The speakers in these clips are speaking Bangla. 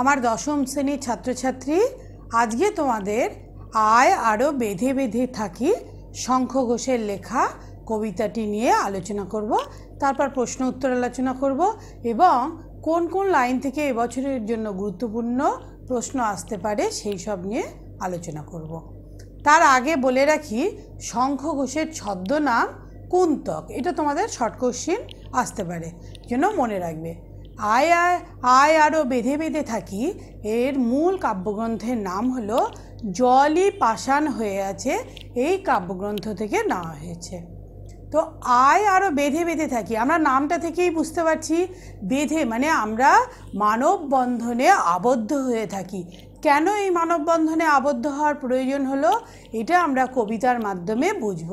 আমার দশম শ্রেণীর ছাত্রছাত্রী আজকে তোমাদের আয় আরও বেঁধে বেঁধে থাকি শঙ্খ ঘোষের লেখা কবিতাটি নিয়ে আলোচনা করব তারপর প্রশ্ন উত্তর আলোচনা করব এবং কোন কোন লাইন থেকে এবছরের জন্য গুরুত্বপূর্ণ প্রশ্ন আসতে পারে সেই সব নিয়ে আলোচনা করব। তার আগে বলে রাখি শঙ্খ ঘোষের ছদ্মনাম কুন্তক এটা তোমাদের শর্ট কোশ্চিন আসতে পারে জন্য মনে রাখবে আয় আয় আয় আরও বেঁধে বেঁধে থাকি এর মূল কাব্যগ্রন্থের নাম হল জলই পাষাণ হয়ে আছে এই কাব্যগ্রন্থ থেকে নেওয়া হয়েছে তো আয় আরও বেঁধে বেঁধে থাকি আমরা নামটা থেকেই বুঝতে পারছি বেঁধে মানে আমরা মানব বন্ধনে আবদ্ধ হয়ে থাকি কেন এই মানববন্ধনে আবদ্ধ হওয়ার প্রয়োজন হলো এটা আমরা কবিতার মাধ্যমে বুঝব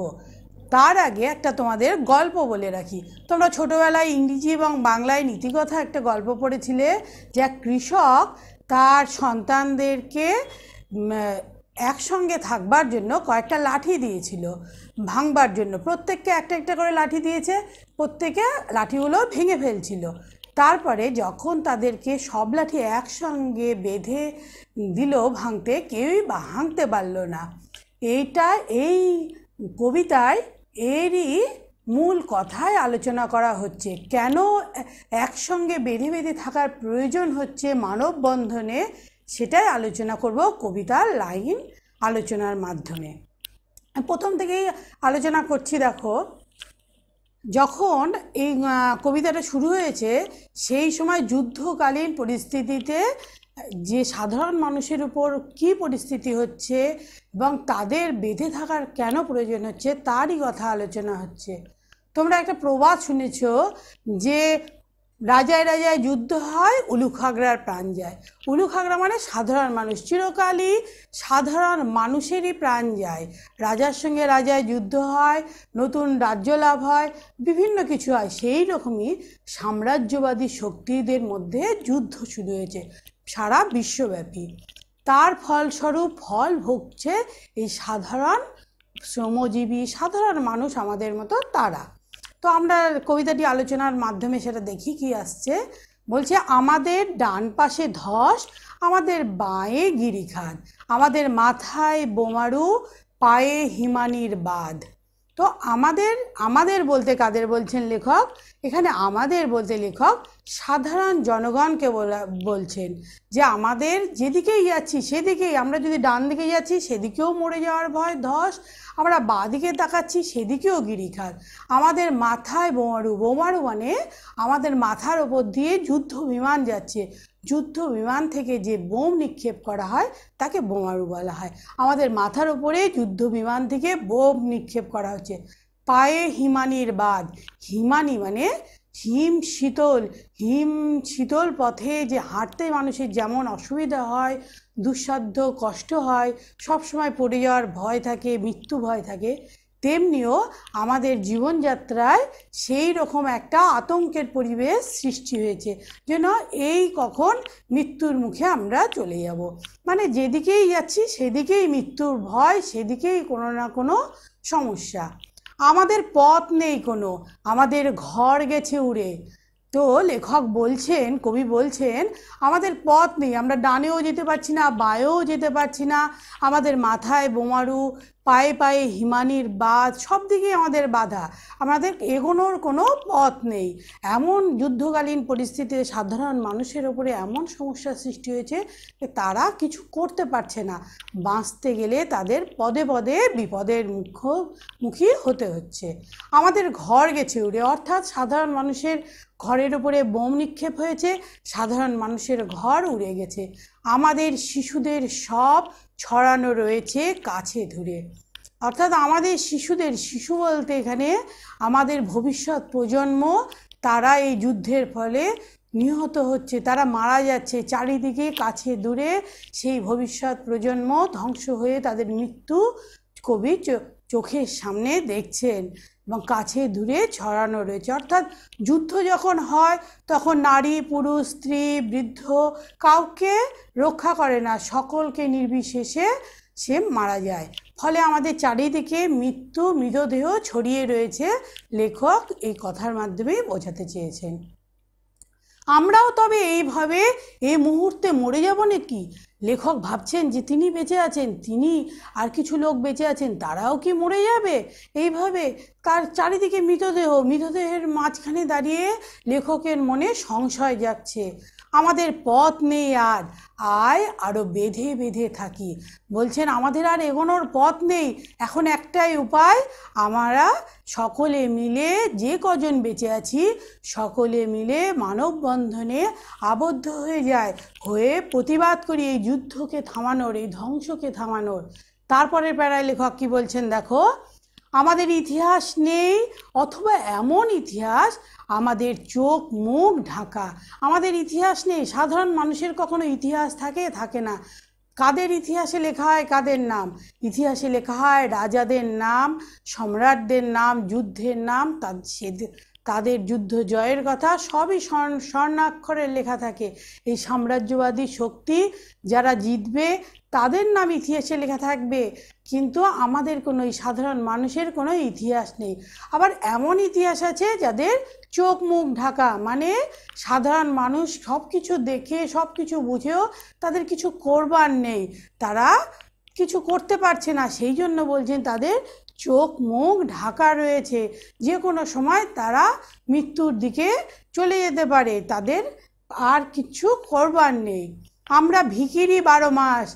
তার আগে একটা তোমাদের গল্প বলে রাখি তোমরা ছোটোবেলায় ইংরেজি এবং বাংলায় নীতিকথা একটা গল্প পড়েছিলে যে এক কৃষক তার সন্তানদেরকে একসঙ্গে থাকবার জন্য কয়েকটা লাঠি দিয়েছিল ভাঙবার জন্য প্রত্যেককে একটা একটা করে লাঠি দিয়েছে প্রত্যেকে লাঠিগুলো ভেঙে ফেলছিল তারপরে যখন তাদেরকে সব লাঠি একসঙ্গে বেঁধে দিল ভাঙতে কেউই ভাঙতে পারল না এইটা এই কবিতায় এরই মূল কথায় আলোচনা করা হচ্ছে কেন একসঙ্গে বেঁধে বেঁধে থাকার প্রয়োজন হচ্ছে মানববন্ধনে সেটাই আলোচনা করব কবিতার লাইন আলোচনার মাধ্যমে প্রথম থেকেই আলোচনা করছি দেখো যখন এই কবিতাটা শুরু হয়েছে সেই সময় যুদ্ধকালীন পরিস্থিতিতে যে সাধারণ মানুষের উপর কি পরিস্থিতি হচ্ছে এবং তাদের বেঁধে থাকার কেন প্রয়োজন হচ্ছে তারই কথা আলোচনা হচ্ছে তোমরা একটা প্রবাদ শুনেছ যে রাজায় রাজায় যুদ্ধ হয় উলুখাগড়ার প্রাণ যায় উলুখাগড়া মানে সাধারণ মানুষ চিরকালই সাধারণ মানুষেরই প্রাণ যায় রাজার সঙ্গে রাজায় যুদ্ধ হয় নতুন রাজ্য লাভ হয় বিভিন্ন কিছু হয় সেই রকমই সাম্রাজ্যবাদী শক্তিদের মধ্যে যুদ্ধ শুরু হয়েছে সারা বিশ্বব্যাপী তার ফলস্বরূপ ফল ভুগছে এই সাধারণ শ্রমজীবী সাধারণ মানুষ আমাদের মতো তারা তো আমরা কবিতাটি আলোচনার মাধ্যমে সেটা দেখি কি আসছে বলছে আমাদের ডান পাশে ধস আমাদের বাঁয়ে গিরিখাত আমাদের মাথায় বোমারু পায়ে হিমানির বাঁধ তো আমাদের আমাদের বলতে কাদের বলছেন লেখক এখানে আমাদের বলতে লেখক সাধারণ জনগণকে বলছেন যে আমাদের যেদিকেই যাচ্ছি সেদিকেই আমরা যদি ডান দিকে যাচ্ছি সেদিকেও মরে যাওয়ার ভয় ধস আমরা বাঁদিকে তাকাচ্ছি সেদিকেও গিরিখাত আমাদের মাথায় বোমারু বোমারু মানে আমাদের মাথার ওপর দিয়ে যুদ্ধ বিমান যাচ্ছে যুদ্ধ বিমান থেকে যে বোম নিক্ষেপ করা হয় তাকে বোমারু বলা হয় আমাদের মাথার উপরে যুদ্ধ বিমান থেকে বোম নিক্ষেপ করা হচ্ছে পায়ে হিমানির বাদ হিমানি মানে হিম শীতল হিম শীতল পথে যে হাঁটতে মানুষের যেমন অসুবিধা হয় দুঃসাধ্য কষ্ট হয় সব সময় পড়ে যাওয়ার ভয় থাকে মৃত্যু ভয় থাকে তেমনিও আমাদের জীবনযাত্রায় সেই রকম একটা আতঙ্কের পরিবেশ সৃষ্টি হয়েছে যেন এই কখন মৃত্যুর মুখে আমরা চলে যাব মানে যেদিকেই যাচ্ছি সেদিকেই মৃত্যুর ভয় সেদিকেই কোনো না কোনো সমস্যা আমাদের পথ নেই কোনো আমাদের ঘর গেছে উড়ে তো লেখক বলছেন কবি বলছেন আমাদের পথ নেই আমরা ডানেও যেতে পারছি না বায়েও যেতে পারছি না আমাদের মাথায় বোমারু পায়ে পায়ে হিমানির বাদ সব দিকে আমাদের বাধা আমাদের এগোনোর কোনো পথ নেই এমন যুদ্ধকালীন পরিস্থিতিতে সাধারণ মানুষের ওপরে এমন সমস্যার সৃষ্টি হয়েছে যে তারা কিছু করতে পারছে না বাঁচতে গেলে তাদের পদে পদে বিপদের মুখ্য হতে হচ্ছে আমাদের ঘর গেছে উড়ে অর্থাৎ সাধারণ মানুষের ঘরের ওপরে বোম নিক্ষেপ হয়েছে সাধারণ মানুষের ঘর উড়ে গেছে আমাদের শিশুদের সব ছড়ানো রয়েছে কাছে ধরে অর্থাৎ আমাদের শিশুদের শিশু বলতে এখানে আমাদের ভবিষ্যৎ প্রজন্ম তারা এই যুদ্ধের ফলে নিহত হচ্ছে তারা মারা যাচ্ছে চারিদিকে কাছে দূরে সেই ভবিষ্যৎ প্রজন্ম ধ্বংস হয়ে তাদের মৃত্যু কবি চোখের সামনে দেখছেন এবং কাছে দূরে ছড়ানো রয়েছে অর্থাৎ যুদ্ধ যখন হয় তখন নারী পুরুষ স্ত্রী বৃদ্ধ কাউকে রক্ষা করে না সকলকে নির্বিশেষে সে মারা যায় ফলে আমাদের চারিদিকে মৃত্যু মৃতদেহ ছড়িয়ে রয়েছে লেখক এই কথার মাধ্যমে বোঝাতে চেয়েছেন আমরাও তবে এইভাবে এই মুহূর্তে মরে যাব নাকি লেখক ভাবছেন যে তিনি বেঁচে আছেন তিনি আর কিছু লোক বেঁচে আছেন তারাও কি মরে যাবে এইভাবে তার চারিদিকে মৃতদেহ মৃতদেহের মাঝখানে দাঁড়িয়ে লেখকের মনে সংশয় যাচ্ছে আমাদের পথ নেই আর আয় আরও বেঁধে বেঁধে থাকি বলছেন আমাদের আর এগোনোর পথ নেই এখন একটাই উপায় আমরা সকলে মিলে যে কজন বেঁচে আছি সকলে মিলে মানববন্ধনে আবদ্ধ হয়ে যায় হয়ে প্রতিবাদ করি এই যুদ্ধকে থামানোর এই ধ্বংসকে থামানোর তারপরের প্যারায় লেখক কী বলছেন দেখো আমাদের ইতিহাস নেই অথবা এমন ইতিহাস আমাদের চোখ মুখ ঢাকা আমাদের ইতিহাস নেই সাধারণ মানুষের কখনো ইতিহাস থাকে থাকে না কাদের ইতিহাসে লেখা হয় কাদের নাম ইতিহাসে লেখা হয় রাজাদের নাম সম্রাটদের নাম যুদ্ধের নাম তাদের যুদ্ধ জয়ের কথা সবই স্বর্ণাক্ষরের লেখা থাকে এই সাম্রাজ্যবাদী শক্তি যারা জিতবে তাদের নাম ইতিহাসে লেখা থাকবে কিন্তু আমাদের কোনো সাধারণ মানুষের কোনো ইতিহাস নেই আবার এমন ইতিহাস আছে যাদের চোখ মুখ ঢাকা মানে সাধারণ মানুষ সব কিছু দেখে সব কিছু বুঝেও তাদের কিছু করবার নেই তারা কিছু করতে পারছে না সেই জন্য বলছেন তাদের চোখ মুখ ঢাকা রয়েছে যে কোনো সময় তারা মৃত্যুর দিকে চলে যেতে পারে তাদের আর কিছু করবার নেই আমরা ভিকিরি বারো মাস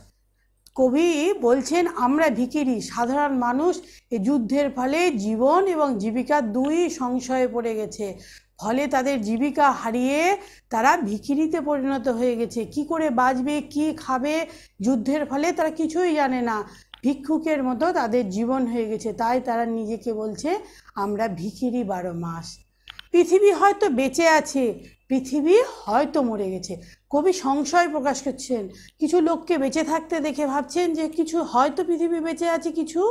কবি বলছেন আমরা ভিকিরি সাধারণ মানুষ এ যুদ্ধের ফলে জীবন এবং জীবিকা দুই সংশয়ে পড়ে গেছে ফলে তাদের জীবিকা হারিয়ে তারা ভিখিরিতে পরিণত হয়ে গেছে কি করে বাঁচবে কি খাবে যুদ্ধের ফলে তারা কিছুই জানে না ভিক্ষুকের মতো তাদের জীবন হয়ে গেছে তাই তারা নিজেকে বলছে আমরা ভিখিরি বারো মাস পৃথিবী হয়তো বেঁচে আছে পৃথিবী হয়তো মরে গেছে কবি সংশয় প্রকাশ করছেন কিছু লোককে বেঁচে থাকতে দেখে ভাবছেন যে কিছু হয়তো পৃথিবী বেঁচে আছে কিছু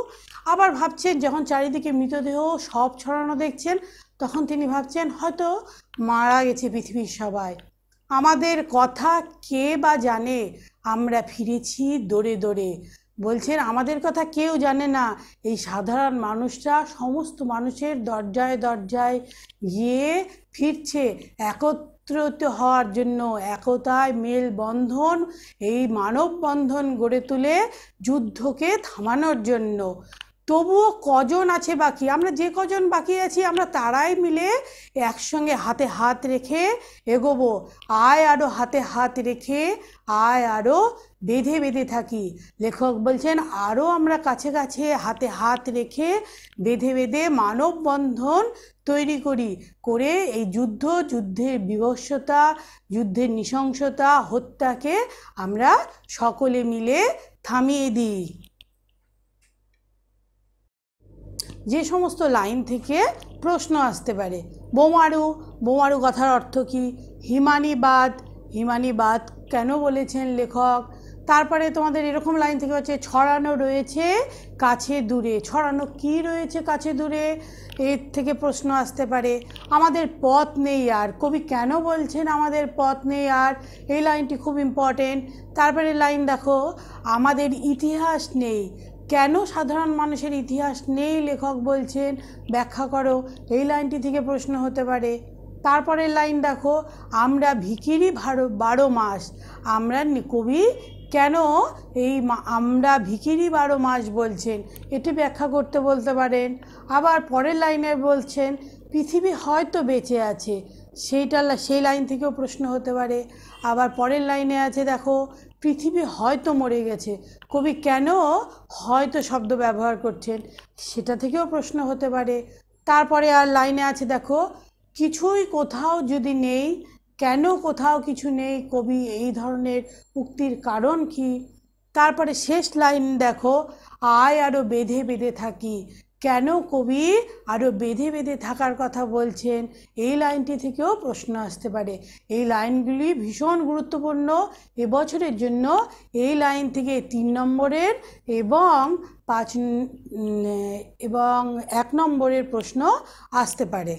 আবার ভাবছেন যখন চারিদিকে মৃতদেহ সব ছড়ানো দেখছেন তখন তিনি ভাবছেন হয়তো মারা গেছে পৃথিবীর সবাই আমাদের কথা কে বা জানে আমরা ফিরেছি দৌড়ে দৌড়ে বলছেন আমাদের কথা কেউ জানে না এই সাধারণ মানুষরা সমস্ত মানুষের দরজায় দরজায় গিয়ে ফিরছে একত্রিত হওয়ার জন্য একতায় মেলবন্ধন এই মানববন্ধন গড়ে তুলে যুদ্ধকে থামানোর জন্য তবুও কজন আছে বাকি আমরা যে কজন বাকি আছি আমরা তারাই মিলে একসঙ্গে হাতে হাত রেখে এগোবো আয় আরও হাতে হাত রেখে আয় আরও বেঁধে বেঁধে থাকি লেখক বলছেন আরও আমরা কাছে কাছে হাতে হাত রেখে বেঁধে বেঁধে মানববন্ধন তৈরি করি করে এই যুদ্ধ যুদ্ধের বিভৎসতা যুদ্ধের নৃশংসতা হত্যাকে আমরা সকলে মিলে থামিয়ে দিই যে সমস্ত লাইন থেকে প্রশ্ন আসতে পারে বোমারু বোমারু কথার অর্থ কী হিমানিবাদ হিমানিবাদ কেন বলেছেন লেখক তারপরে তোমাদের এরকম লাইন থেকে হচ্ছে ছড়ানো রয়েছে কাছে দূরে ছড়ানো কি রয়েছে কাছে দূরে এর থেকে প্রশ্ন আসতে পারে আমাদের পথ নেই আর কবি কেন বলছেন আমাদের পথ নেই আর এই লাইনটি খুব ইম্পর্টেন্ট তারপরে লাইন দেখো আমাদের ইতিহাস নেই কেন সাধারণ মানুষের ইতিহাস নেই লেখক বলছেন ব্যাখ্যা করো এই লাইনটি থেকে প্রশ্ন হতে পারে তারপরের লাইন দেখো আমরা ভিকিরি ভারো বারো মাস আমরা কবি কেন এই আমরা ভিকিরি বারো মাস বলছেন এটি ব্যাখ্যা করতে বলতে পারেন আবার পরের লাইনে বলছেন পৃথিবী হয়তো বেঁচে আছে সেইটা সেই লাইন থেকেও প্রশ্ন হতে পারে আবার পরের লাইনে আছে দেখো পৃথিবী হয়তো মরে গেছে কবি কেন হয়তো শব্দ ব্যবহার করছেন সেটা থেকেও প্রশ্ন হতে পারে তারপরে আর লাইনে আছে দেখো কিছুই কোথাও যদি নেই কেন কোথাও কিছু নেই কবি এই ধরনের উক্তির কারণ কি তারপরে শেষ লাইন দেখো আয় আরও বেঁধে বেঁধে থাকি কেন কবি আরও বেঁধে বেঁধে থাকার কথা বলছেন এই লাইনটি থেকেও প্রশ্ন আসতে পারে এই লাইনগুলি ভীষণ গুরুত্বপূর্ণ এবছরের জন্য এই লাইন থেকে তিন নম্বরের এবং পাঁচ এবং এক নম্বরের প্রশ্ন আসতে পারে